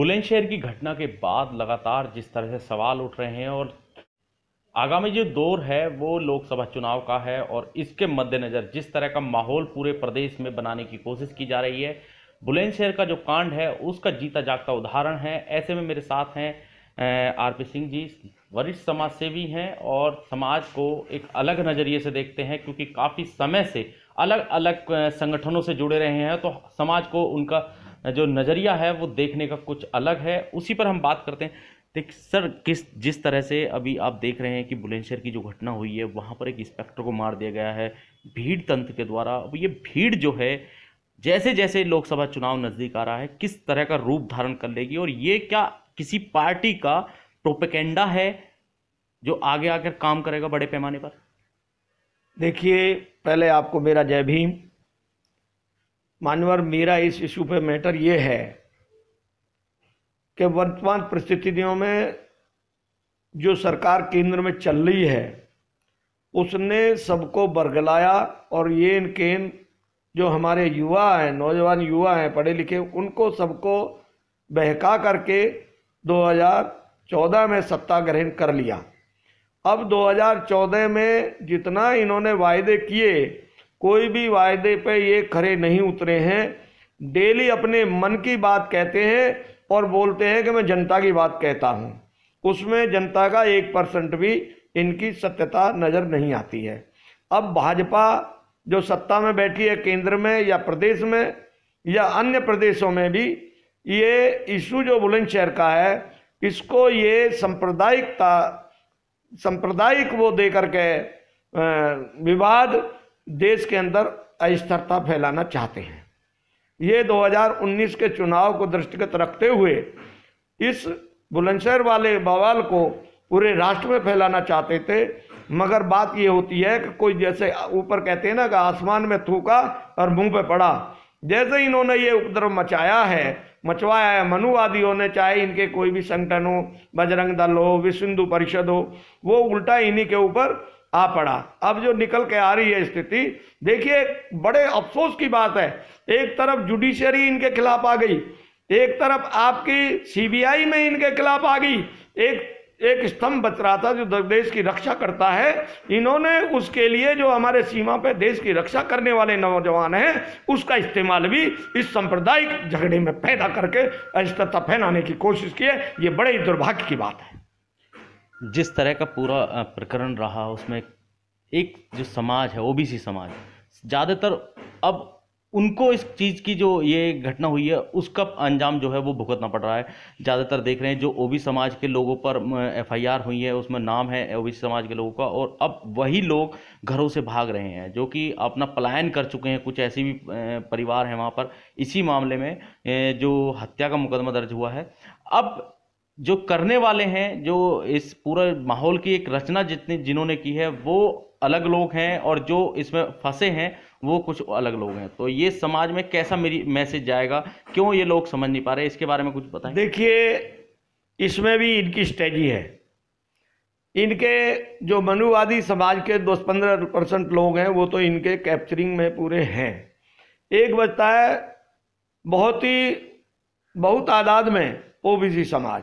बुलंदशहर की घटना के बाद लगातार जिस तरह से सवाल उठ रहे हैं और आगामी जो दौर है वो लोकसभा चुनाव का है और इसके मद्देनज़र जिस तरह का माहौल पूरे प्रदेश में बनाने की कोशिश की जा रही है बुलंदशहर का जो कांड है उसका जीता जागता उदाहरण है ऐसे में मेरे साथ हैं आर पी सिंह जी वरिष्ठ समाज सेवी हैं और समाज को एक अलग नज़रिए से देखते हैं क्योंकि काफ़ी समय से अलग अलग संगठनों से जुड़े रहे हैं तो समाज को उनका जो नज़रिया है वो देखने का कुछ अलग है उसी पर हम बात करते हैं देख सर किस जिस तरह से अभी आप देख रहे हैं कि बुलंदशहर की जो घटना हुई है वहाँ पर एक इंस्पेक्टर को मार दिया गया है भीड़ तंत्र के द्वारा अब ये भीड़ जो है जैसे जैसे लोकसभा चुनाव नज़दीक आ रहा है किस तरह का रूप धारण कर लेगी और ये क्या किसी पार्टी का प्रोपेकेंडा है जो आगे आकर काम करेगा बड़े पैमाने पर देखिए पहले आपको मेरा जय भीम मानवर मेरा इस इशू पे मैटर ये है कि वर्तमान परिस्थितियों में जो सरकार केंद्र में चल रही है उसने सबको बरगलाया और ये इनके जो हमारे युवा हैं नौजवान युवा हैं पढ़े लिखे उनको सबको बहका करके 2014 में सत्ता ग्रहण कर लिया अब 2014 में जितना इन्होंने वायदे किए कोई भी वायदे पे ये खरे नहीं उतरे हैं डेली अपने मन की बात कहते हैं और बोलते हैं कि मैं जनता की बात कहता हूँ उसमें जनता का एक परसेंट भी इनकी सत्यता नज़र नहीं आती है अब भाजपा जो सत्ता में बैठी है केंद्र में या प्रदेश में या अन्य प्रदेशों में भी ये इशू जो बुलंदशहर का है इसको ये सांप्रदायिकता सांप्रदायिक वो देकर के विवाद देश के अंदर अस्थिरता फैलाना चाहते हैं ये 2019 के चुनाव को दृष्टिगत रखते हुए इस बुलंदशहर वाले बवाल को पूरे राष्ट्र में फैलाना चाहते थे मगर बात ये होती है कि कोई जैसे ऊपर कहते हैं ना कि आसमान में थूका और मुंह पे पड़ा जैसे इन्होंने ये उपद्रव मचाया है मचवाया है मनुवादियों ने चाहे इनके कोई भी संगठन हो बजरंग दल हो विश्व हिंदू परिषद हो वो उल्टा इन्हीं के ऊपर आ पड़ा अब जो निकल के आ रही है स्थिति देखिए बड़े अफसोस की बात है एक तरफ जुडिशरी इनके खिलाफ आ गई एक तरफ आपकी सीबीआई में इनके खिलाफ आ गई एक एक स्तंभ बच रहा था जो देश की रक्षा करता है इन्होंने उसके लिए जो हमारे सीमा पर देश की रक्षा करने वाले नौजवान हैं उसका इस्तेमाल भी इस सांप्रदायिक झगड़े में पैदा करके अस्थिरता फैलाने की कोशिश की है ये बड़े ही दुर्भाग्य की बात है जिस तरह का पूरा प्रकरण रहा उसमें एक जो समाज है ओबीसी समाज ज़्यादातर अब उनको इस चीज़ की जो ये घटना हुई है उसका अंजाम जो है वो भुगतना पड़ रहा है ज़्यादातर देख रहे हैं जो ओ समाज के लोगों पर एफ हुई है उसमें नाम है ओ समाज के लोगों का और अब वही लोग घरों से भाग रहे हैं जो कि अपना पलायन कर चुके हैं कुछ ऐसी भी परिवार हैं वहाँ पर इसी मामले में जो हत्या का मुकदमा दर्ज हुआ है अब जो करने वाले हैं जो इस पूरे माहौल की एक रचना जितनी जिन्होंने की है वो अलग लोग हैं और जो इसमें फंसे हैं वो कुछ अलग लोग हैं तो ये समाज में कैसा मेरी मैसेज जाएगा क्यों ये लोग समझ नहीं पा रहे इसके बारे में कुछ बताएं देखिए इसमें भी इनकी स्ट्रेटी है इनके जो मनुवादी समाज के दस पंद्रह परसेंट लोग हैं वो तो इनके कैप्चरिंग में पूरे हैं एक बचता है बहुत ही बहुत तादाद में ओबीसी समाज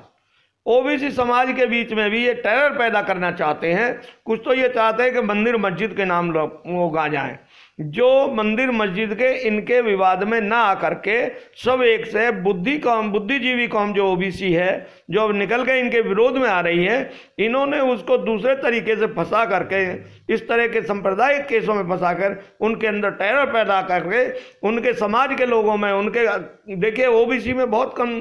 ओबीसी समाज के बीच में भी ये टेरर पैदा करना चाहते हैं कुछ तो ये चाहते हैं कि मंदिर मस्जिद के नाम लोग आ जाए जो मंदिर मस्जिद के इनके विवाद में ना आ करके सब एक से बुद्धि कौम बुद्धिजीवी कौम जो ओबीसी है जो अब निकल के इनके विरोध में आ रही है इन्होंने उसको दूसरे तरीके से फंसा करके इस तरह के सांप्रदायिक केसों में फंसा कर उनके अंदर टेरर पैदा करके उनके समाज के लोगों में उनके देखिए ओबीसी में बहुत कम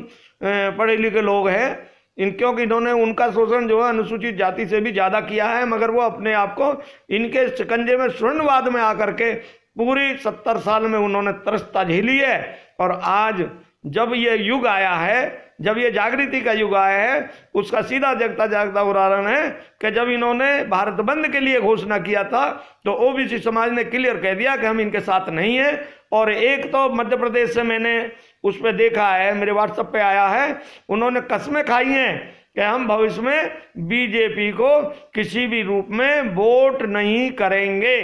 पढ़े लिखे लोग हैं इन क्योंकि इन्होंने उनका शोषण जो है अनुसूचित जाति से भी ज़्यादा किया है मगर वो अपने आप को इनके शिकंजे में स्वर्णवाद में आकर के पूरी सत्तर साल में उन्होंने तरसता झेली है और आज जब ये युग आया है जब ये जागृति का युग आया है उसका सीधा जगता जागता उदाहरण है कि जब इन्होंने भारत बंद के लिए घोषणा किया था तो ओबीसी समाज ने क्लियर कह दिया कि हम इनके साथ नहीं हैं और एक तो मध्य प्रदेश से मैंने उस पर देखा है मेरे व्हाट्सएप पे आया है उन्होंने कस्में खाई हैं कि हम भविष्य में बीजेपी को किसी भी रूप में वोट नहीं करेंगे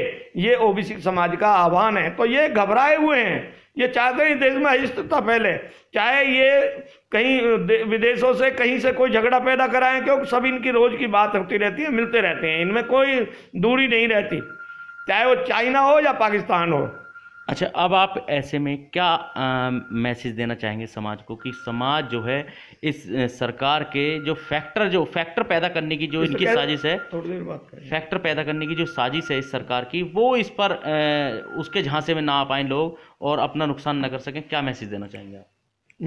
ये ओबीसी समाज का आह्वान है तो ये घबराए हुए हैं ये चाहते ही देश में अस्थिरता फैले चाहे ये कहीं विदेशों से कहीं से कोई झगड़ा पैदा कराएं क्योंकि सब इनकी रोज की बात होती रहती है मिलते रहते हैं इनमें कोई दूरी नहीं रहती चाहे वो चाइना हो या पाकिस्तान हो अच्छा अब आप ऐसे में क्या मैसेज देना चाहेंगे समाज को कि समाज जो है इस सरकार के जो फैक्टर जो फैक्टर पैदा करने की जो इनकी साजिश है थोड़ी देर बात करें फैक्टर पैदा करने की जो साजिश है इस सरकार की वो इस पर उसके झांसे में ना आ पाएँ लोग और अपना नुकसान ना कर सकें क्या मैसेज देना चाहेंगे आप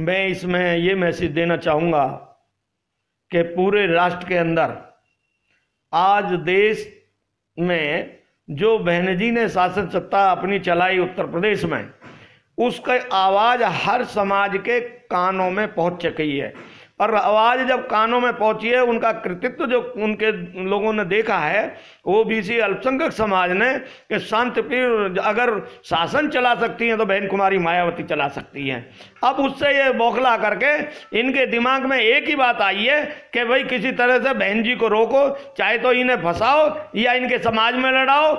मैं इसमें ये मैसेज देना चाहूँगा कि पूरे राष्ट्र के अंदर आज देश में जो बहन जी ने शासन सत्ता अपनी चलाई उत्तर प्रदेश में उसका आवाज़ हर समाज के कानों में पहुंच चुकी है और आवाज़ जब कानों में पहुंची है उनका कृतित्व जो उनके लोगों ने देखा है वो बीसी अल्पसंख्यक समाज ने कि शांति अगर शासन चला सकती हैं तो बहन कुमारी मायावती चला सकती हैं अब उससे ये बौखला करके इनके दिमाग में एक ही बात आई है कि भाई किसी तरह से बहन जी को रोको चाहे तो इन्हें फंसाओ या इनके समाज में लड़ाओ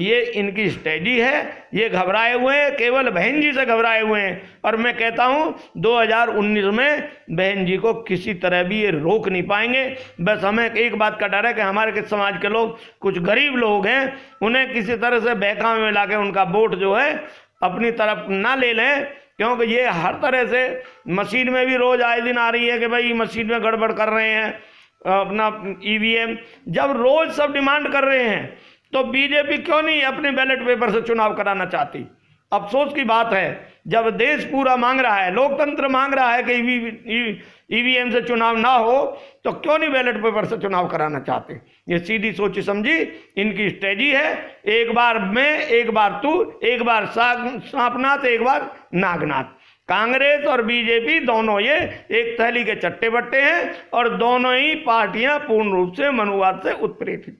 ये इनकी स्टडी है ये घबराए हुए हैं केवल बहन जी से घबराए हुए हैं और मैं कहता हूँ 2019 में बहन जी को किसी तरह भी ये रोक नहीं पाएंगे बस हमें एक बात का डर है कि हमारे किस समाज के लोग कुछ गरीब लोग हैं उन्हें किसी तरह से बहकावे में ला के उनका वोट जो है अपनी तरफ ना ले लें क्योंकि ये हर तरह से मशीन में भी रोज़ आए दिन आ रही है कि भाई मशीन में गड़बड़ कर रहे हैं अपना ईवीएम e जब रोज़ सब डिमांड कर रहे हैं तो बीजेपी क्यों नहीं अपने बैलेट पेपर से चुनाव कराना चाहती अफसोस की बात है जब देश पूरा मांग रहा है लोकतंत्र मांग रहा है कि ईवीएम से चुनाव ना हो तो क्यों नहीं बैलेट पेपर से चुनाव कराना चाहते ये सीधी सोची समझी इनकी स्ट्रेटी है एक बार मैं एक बार तू एक बार सांपनाथ एक बार नागनाथ कांग्रेस और बीजेपी दोनों ये एक थैली के चट्टे बट्टे हैं और दोनों ही पार्टियां पूर्ण रूप से मनुवाद से उत्प्रेरित